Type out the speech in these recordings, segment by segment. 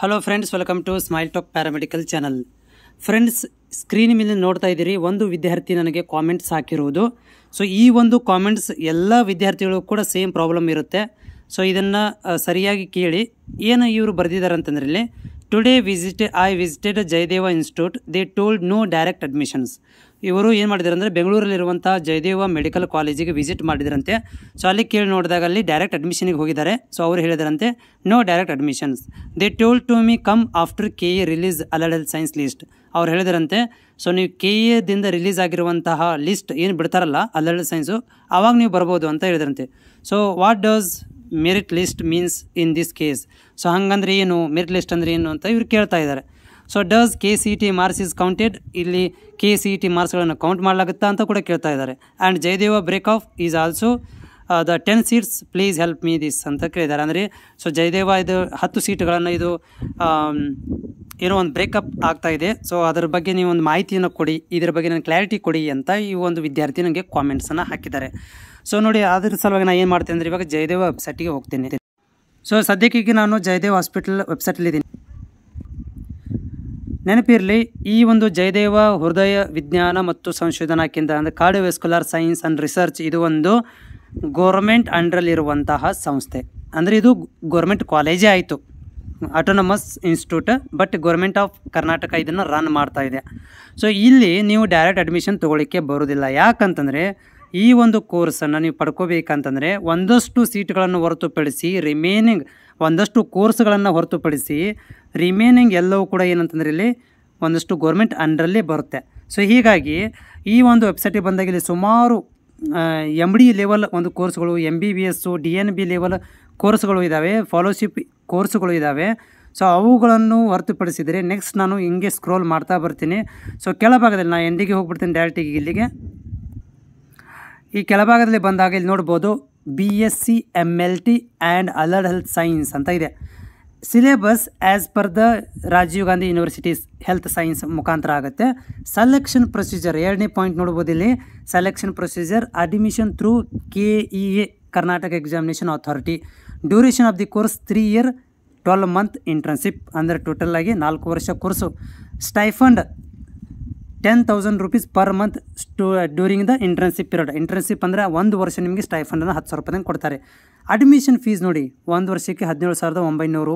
hello friends welcome to smile talk paramedical channel friends screen ಮೇಲೆ ನೋಡ್ತಾ ಇದ್ದೀರಿ ಒಂದು ವಿದ್ಯಾರ್ಥಿ ನನಗೆ ಕಾಮೆಂಟ್ಸ್ ಹಾಕಿರುವುದು ಸೊ ಈ ಒಂದು ಕಾಮೆಂಟ್ಸ್ ಎಲ್ಲ ವಿದ್ಯಾರ್ಥಿಗಳು ಕೂಡ ಸೇಮ್ ಪ್ರಾಬ್ಲಮ್ ಇರುತ್ತೆ ಸೊ ಇದನ್ನು ಸರಿಯಾಗಿ ಕೇಳಿ ಏನು ಇವರು ಬರೆದಿದ್ದಾರೆ ಅಂತಂದ್ರೆ ಇಲ್ಲಿ today visit I visited Jayadeva institute they told no direct admissions ಇವರು ಏನು ಮಾಡಿದ್ರು ಅಂದರೆ ಬೆಂಗಳೂರಲ್ಲಿರುವಂಥ ಜಯದೇವ ಮೆಡಿಕಲ್ ಕಾಲೇಜಿಗೆ ವಿಸಿಟ್ ಮಾಡಿದ್ರಂತೆ ಸೊ ಅಲ್ಲಿ ಕೇಳಿ ನೋಡಿದಾಗ ಅಲ್ಲಿ ಡೈರೆಕ್ಟ್ ಅಡ್ಮಿಷನಿಗೆ ಹೋಗಿದ್ದಾರೆ ಸೊ ಅವರು ಹೇಳಿದರಂತೆ no direct admissions they told to me come after K A release allied science list ಅವ್ರು ಹೇಳಿದರಂತೆ ಸೊ ನೀವು ಕೆ ದಿಂದ ರಿಲೀಸ್ ಆಗಿರುವಂತಹ ಲಿಸ್ಟ್ ಏನು ಬಿಡ್ತಾರಲ್ಲ ಅಲಡಲ್ ಸೈನ್ಸು ಆವಾಗ ನೀವು ಬರ್ಬೋದು ಅಂತ ಹೇಳಿದರಂತೆ so what does merit list means in this case so ಹಂಗಂದ್ರೆ ಏನು ಮೆರಿಟ್ ಲಿಸ್ಟ್ ಅಂದರೆ ಏನು ಅಂತ ಇವ್ರು ಕೇಳ್ತಾ ಇದ್ದಾರೆ so does K C T marks is counted ಇಲ್ಲಿ ಕೆ ಸಿ ಇ ಟಿ ಮಾರ್ಕ್ಸ್ಗಳನ್ನು ಕೌಂಟ್ ಮಾಡಲಾಗುತ್ತಾ ಅಂತ ಕೂಡ ಕೇಳ್ತಾ ಇದ್ದಾರೆ and Jayadeva break of is also the ten seats please help me this ಅಂತ ಕೇಳಿದ್ದಾರೆ ಅಂದರೆ ಸೊ ಜಯದೇವ ಇದು ಹತ್ತು ಸೀಟ್ಗಳನ್ನು ಇದು um, ಏನೋ ಒಂದು ಬ್ರೇಕಪ್ ಆಗ್ತಾ ಇದೆ ಸೊ ಅದರ ಬಗ್ಗೆ ನೀವು ಒಂದು ಮಾಹಿತಿಯನ್ನು ಕೊಡಿ ಇದರ ಬಗ್ಗೆ ನನಗೆ ಕ್ಲಾರಿಟಿ ಕೊಡಿ ಅಂತ ಈ ಒಂದು ವಿದ್ಯಾರ್ಥಿ ನನಗೆ ಕಾಮೆಂಟ್ಸನ್ನು ಹಾಕಿದ್ದಾರೆ ಸೊ ನೋಡಿ ಅದರ ಸಲುವಾಗಿ ನಾನು ಏನು ಮಾಡ್ತೀನಿ ಅಂದರೆ ಇವಾಗ ಜಯದೇವ ವೆಬ್ಸೈಟಿಗೆ ಹೋಗ್ತೀನಿ ಸೊ ಸದ್ಯಕ್ಕೆ ನಾನು ಜಯದೇವ್ ಹಾಸ್ಪಿಟಲ್ ವೆಬ್ಸೈಟಲ್ಲಿದ್ದೀನಿ ನೆನಪಿರಲಿ ಈ ಒಂದು ಜಯದೇವ ಹೃದಯ ವಿಜ್ಞಾನ ಮತ್ತು ಸಂಶೋಧನಾ ಕೇಂದ್ರ ಅಂದರೆ ಕಾರ್ಡಿಯೋವೆಸ್ಕುಲರ್ ಸೈನ್ಸ್ ಆ್ಯಂಡ್ ರಿಸರ್ಚ್ ಇದು ಒಂದು ಗೋರ್ಮೆಂಟ್ ಅಂಡ್ರಲ್ಲಿರುವಂತಹ ಸಂಸ್ಥೆ ಅಂದರೆ ಇದು ಗೋರ್ಮೆಂಟ್ ಕಾಲೇಜೇ ಆಯಿತು autonomous institute but government of Karnataka ಇದನ್ನು ರನ್ ಮಾಡ್ತಾ ಇದೆ ಸೊ ಇಲ್ಲಿ ನೀವು ಡೈರೆಕ್ಟ್ ಅಡ್ಮಿಷನ್ ತೊಗೊಳಿಕ್ಕೆ ಬರೋದಿಲ್ಲ ಯಾಕಂತಂದರೆ ಈ ಒಂದು ಕೋರ್ಸನ್ನು ನೀವು ಪಡ್ಕೋಬೇಕಂತಂದರೆ ಒಂದಷ್ಟು ಸೀಟ್ಗಳನ್ನು ಹೊರತುಪಡಿಸಿ ರಿಮೇನಿಂಗ್ ಒಂದಷ್ಟು ಕೋರ್ಸ್ಗಳನ್ನು ಹೊರತುಪಡಿಸಿ ರಿಮೇನಿಂಗ್ ಎಲ್ಲವೂ ಕೂಡ ಏನಂತಂದರೆ ಇಲ್ಲಿ ಒಂದಷ್ಟು ಗೌರ್ಮೆಂಟ್ ಅಂಡ್ರಲ್ಲಿ ಬರುತ್ತೆ ಸೊ ಹೀಗಾಗಿ ಈ ಒಂದು ವೆಬ್ಸೈಟಿಗೆ ಬಂದಾಗ ಇಲ್ಲಿ ಸುಮಾರು ಎಮ್ ಡಿ ಲೆವೆಲ್ ಒಂದು ಕೋರ್ಸ್ಗಳು M B B S D N B level ಕೋರ್ಸ್ಗಳು ಇದ್ದಾವೆ ಫಾಲೋಶಿಪ್ ಕೋರ್ಸ್ಗಳು ಇದ್ದಾವೆ ಸೊ ಅವುಗಳನ್ನು ಹೊರತುಪಡಿಸಿದರೆ ನೆಕ್ಸ್ಟ್ ನಾನು ಹಿಂಗೆ ಸ್ಕ್ರೋಲ್ ಮಾಡ್ತಾ ಬರ್ತೀನಿ ಸೊ ಕೆಳಭಾಗದಲ್ಲಿ ನಾನು ಎಂಡಿಗೆ ಹೋಗ್ಬಿಡ್ತೀನಿ ಡೈರೆಕ್ಟಿಗೆ ಇಲ್ಲಿಗೆ ಈ ಕೆಳಭಾಗದಲ್ಲಿ ಬಂದಾಗ ಇಲ್ಲಿ ನೋಡ್ಬೋದು B S C M L T and allied health science ಅಂತ ಇದೆ syllabus as per the Rajiv Gandhi universities health science ಮುಖಾಂತರ ಆಗುತ್ತೆ ಸೆಲೆಕ್ಷನ್ ಪ್ರೊಸೀಜರ್ ಎರಡನೇ ಪಾಯಿಂಟ್ ನೋಡ್ಬೋದು ಇಲ್ಲಿ selection procedure admission through K E A Karnataka examination authority duration of the course three year twelve month internship ಅಂದರೆ total ಆಗಿ ನಾಲ್ಕು ವರ್ಷ course stipend ten thousand rupees per month ಸ್ಟೂ during the internship period internship ಅಂದರೆ ಒಂದು ವರ್ಷ ನಿಮಗೆ ಸ್ಟೈಫಂಡನ್ನು ಹತ್ತು ಸಾವಿರ ರೂಪಾಯಿ ಕೊಡ್ತಾರೆ ಅಡ್ಮಿಷನ್ ಫೀಸ್ ನೋಡಿ ಒಂದು ವರ್ಷಕ್ಕೆ ಹದಿನೇಳು ಸಾವಿರದ ಒಂಬೈನೂರು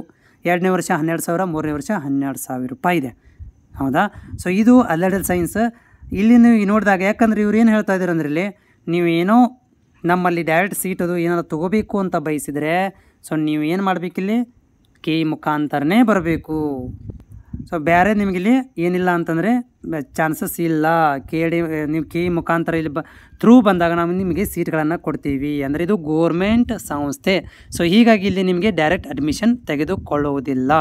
ಎರಡನೇ ವರ್ಷ ಹನ್ನೆರಡು ಸಾವಿರ ಮೂರನೇ ವರ್ಷ ಹನ್ನೆರಡು ಸಾವಿರ ರೂಪಾಯಿ ಇದೆ ಹೌದಾ ಸೊ ಇದು ಅಲ್ಲಡಲ್ ಸೈನ್ಸ್ ಇಲ್ಲಿ ನೀವು ನೋಡಿದಾಗ ಯಾಕಂದರೆ ಇವ್ರು ಏನು ಹೇಳ್ತಾ ಇದ್ದಾರೆ ಅಂದ್ರೆ ಇಲ್ಲಿ ನೀವು ಏನೋ ನಮ್ಮಲ್ಲಿ ಡೈರೆಕ್ಟ್ ಅದು ಏನಾದ್ರು ತೊಗೋಬೇಕು ಅಂತ ಬಯಸಿದರೆ ಸೊ ನೀವು ಏನು ಮಾಡಬೇಕಿಲ್ಲಿ ಕೇ ಮುಖಾಂತರನೇ ಬರಬೇಕು ಸೊ ಬೇರೆ ನಿಮಗಿಲ್ಲಿ ಇಲ್ಲಿ ಏನಿಲ್ಲ ಅಂತಂದರೆ ಚಾನ್ಸಸ್ ಇಲ್ಲ ಕೆ ಡಿ ನೀವು ಕೆ ಮುಖಾಂತರ ಇಲ್ಲಿ ಬ ಥ್ರೂ ಬಂದಾಗ ನಾವು ನಿಮಗೆ ಸೀಟ್ಗಳನ್ನು ಕೊಡ್ತೀವಿ ಅಂದರೆ ಇದು ಗೋರ್ಮೆಂಟ್ ಸಂಸ್ಥೆ ಸೊ ಹೀಗಾಗಿ ಇಲ್ಲಿ ನಿಮಗೆ ಡೈರೆಕ್ಟ್ ಅಡ್ಮಿಷನ್ ತೆಗೆದುಕೊಳ್ಳುವುದಿಲ್ಲ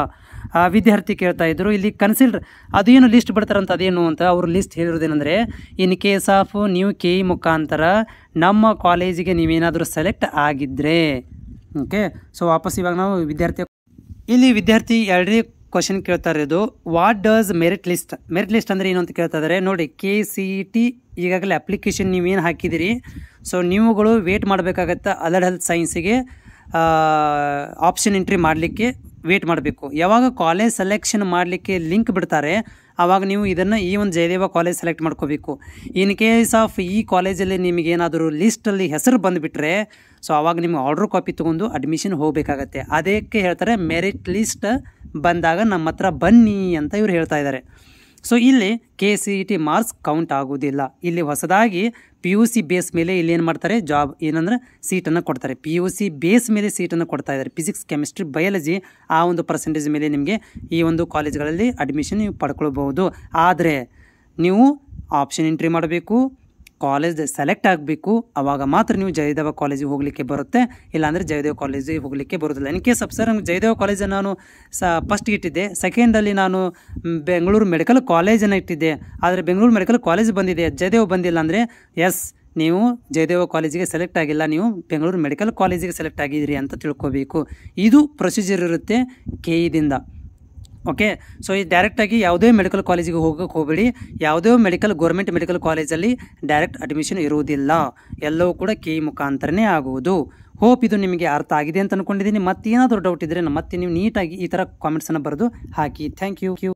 ಆ ವಿದ್ಯಾರ್ಥಿ ಕೇಳ್ತಾ ಇದ್ದರು ಇಲ್ಲಿ ಅದು ಅದೇನು ಲಿಸ್ಟ್ ಬಿಡ್ತಾರಂತ ಅದೇನು ಅಂತ ಅವರು ಲಿಸ್ಟ್ ಹೇಳಿರೋದೇನೆಂದರೆ ಇನ್ ಕೇಸ್ ಆಫ್ ನೀವು ಕೆ ಇ ಮುಖಾಂತರ ನಮ್ಮ ಕಾಲೇಜಿಗೆ ನೀವೇನಾದರೂ ಸೆಲೆಕ್ಟ್ ಆಗಿದ್ದರೆ ಓಕೆ ಸೊ ವಾಪಸ್ ಇವಾಗ ನಾವು ವಿದ್ಯಾರ್ಥಿ ಇಲ್ಲಿ ವಿದ್ಯಾರ್ಥಿ ಎರಡೇ ಕ್ವಶನ್ ಕೇಳ್ತಾ ಇರೋದು what does merit list merit list ಅಂದರೆ ಏನು ಅಂತ ಕೇಳ್ತಾ ಇದ್ದಾರೆ ನೋಡಿ ಕೆ ಸಿ ಟಿ ಈಗಾಗಲೇ ಅಪ್ಲಿಕೇಶನ್ ನೀವೇನು ಹಾಕಿದ್ದೀರಿ ಸೊ ನೀವುಗಳು ವೇಟ್ ಮಾಡಬೇಕಾಗತ್ತೆ ಅದರ್ ಹೆಲ್ತ್ ಸೈನ್ಸಿಗೆ ಆಪ್ಷನ್ ಎಂಟ್ರಿ ಮಾಡಲಿಕ್ಕೆ ವೇಟ್ ಮಾಡಬೇಕು ಯಾವಾಗ ಕಾಲೇಜ್ ಸೆಲೆಕ್ಷನ್ ಮಾಡಲಿಕ್ಕೆ ಲಿಂಕ್ ಬಿಡ್ತಾರೆ ಆವಾಗ ನೀವು ಇದನ್ನು ಈ ಒಂದು ಜಯದೇವ ಕಾಲೇಜ್ ಸೆಲೆಕ್ಟ್ ಮಾಡ್ಕೋಬೇಕು ಇನ್ ಕೇಸ್ ಆಫ್ ಈ ಕಾಲೇಜಲ್ಲಿ ನಿಮಗೇನಾದರೂ ಲಿಸ್ಟಲ್ಲಿ ಹೆಸರು ಬಂದುಬಿಟ್ರೆ ಸೊ ಆವಾಗ ನಿಮಗೆ ಆರ್ಡ್ರ್ ಕಾಪಿ ತೊಗೊಂಡು ಅಡ್ಮಿಷನ್ ಹೋಗಬೇಕಾಗತ್ತೆ ಅದಕ್ಕೆ ಹೇಳ್ತಾರೆ ಮೆರಿಟ್ ಲಿಸ್ಟ್ ಬಂದಾಗ ನಮ್ಮ ಹತ್ರ ಬನ್ನಿ ಅಂತ ಇವ್ರು ಹೇಳ್ತಾ ಇದ್ದಾರೆ ಸೊ ಇಲ್ಲಿ K C E T marks count ಆಗೋದಿಲ್ಲ ಇಲ್ಲಿ ಹೊಸದಾಗಿ ಪಿ ಯು ಸಿ ಬೇಸ್ ಮೇಲೆ ಇಲ್ಲಿ ಏನು ಮಾಡ್ತಾರೆ ಜಾಬ್ ಏನಂದ್ರೆ ಸೀಟನ್ನು ಕೊಡ್ತಾರೆ ಪಿ ಯು ಸಿ ಬೇಸ್ ಮೇಲೆ ಸೀಟನ್ನು ಕೊಡ್ತಾ ಇದ್ದಾರೆ ಫಿಸಿಕ್ಸ್ ಕೆಮಿಸ್ಟ್ರಿ ಬಯಾಲಜಿ ಆ ಒಂದು ಪರ್ಸೆಂಟೇಜ್ ಮೇಲೆ ನಿಮಗೆ ಈ ಒಂದು ಕಾಲೇಜ್ಗಳಲ್ಲಿ ಅಡ್ಮಿಷನ್ ನೀವು ಪಡ್ಕೊಳ್ಬಹುದು ಆದರೆ ನೀವು ಆಪ್ಷನ್ ಎಂಟ್ರಿ ಮಾಡಬೇಕು ಕಾಲೇಜ್ ಸೆಲೆಕ್ಟ್ ಆಗಬೇಕು ಅವಾಗ ಮಾತ್ರ ನೀವು ಜಯದೇವ ಕಾಲೇಜಿಗೆ ಹೋಗಲಿಕ್ಕೆ ಬರುತ್ತೆ ಇಲ್ಲಾಂದರೆ ಜಯದೇವ ಕಾಲೇಜಿಗೆ ಹೋಗಲಿಕ್ಕೆ ಬರೋದಿಲ್ಲ ಇನ್ ಕೇಸ್ ಅಪ್ಸರ್ ನಮ್ಗೆ ಜಯದೇವ ಕಾಲೇಜನ್ನು ನಾನು ಸ ಫಸ್ಟ್ಗೆ ಇಟ್ಟಿದ್ದೆ ಸೆಕೆಂಡಲ್ಲಿ ನಾನು ಬೆಂಗಳೂರು ಮೆಡಿಕಲ್ ಕಾಲೇಜನ್ನು ಇಟ್ಟಿದ್ದೆ ಆದರೆ ಬೆಂಗಳೂರು ಮೆಡಿಕಲ್ ಕಾಲೇಜ್ ಬಂದಿದೆ ಜಯದೇವ್ ಬಂದಿಲ್ಲ ಅಂದರೆ ಎಸ್ ನೀವು ಜಯದೇವ ಕಾಲೇಜಿಗೆ ಸೆಲೆಕ್ಟ್ ಆಗಿಲ್ಲ ನೀವು ಬೆಂಗಳೂರು ಮೆಡಿಕಲ್ ಕಾಲೇಜಿಗೆ ಸೆಲೆಕ್ಟ್ ಆಗಿದ್ದೀರಿ ಅಂತ ತಿಳ್ಕೋಬೇಕು ಇದು ಪ್ರೊಸೀಜರ್ ಇರುತ್ತೆ ಕೆ ಇದಿಂದ e ಓಕೆ ಸೊ ಈ ಡೈರೆಕ್ಟಾಗಿ ಯಾವುದೇ ಮೆಡಿಕಲ್ ಕಾಲೇಜಿಗೆ ಹೋಗೋಕ್ಕೆ ಹೋಗಬೇಡಿ ಯಾವುದೇ ಮೆಡಿಕಲ್ ಗೌರ್ಮೆಂಟ್ ಮೆಡಿಕಲ್ ಕಾಲೇಜಲ್ಲಿ ಡೈರೆಕ್ಟ್ ಅಡ್ಮಿಷನ್ ಇರುವುದಿಲ್ಲ ಎಲ್ಲವೂ ಕೂಡ ಕೆ ಮುಖಾಂತರನೇ ಆಗುವುದು ಹೋಪ್ ಇದು ನಿಮಗೆ ಅರ್ಥ ಆಗಿದೆ ಅಂತ ಅಂದ್ಕೊಂಡಿದ್ದೀನಿ ಮತ್ತೇನಾದರೂ ಡೌಟ್ ಇದ್ದರೆ ಮತ್ತೆ ನೀವು ನೀಟಾಗಿ ಈ ಥರ ಕಾಮೆಂಟ್ಸನ್ನು ಬರೆದು ಹಾಕಿ ಥ್ಯಾಂಕ್ ಯು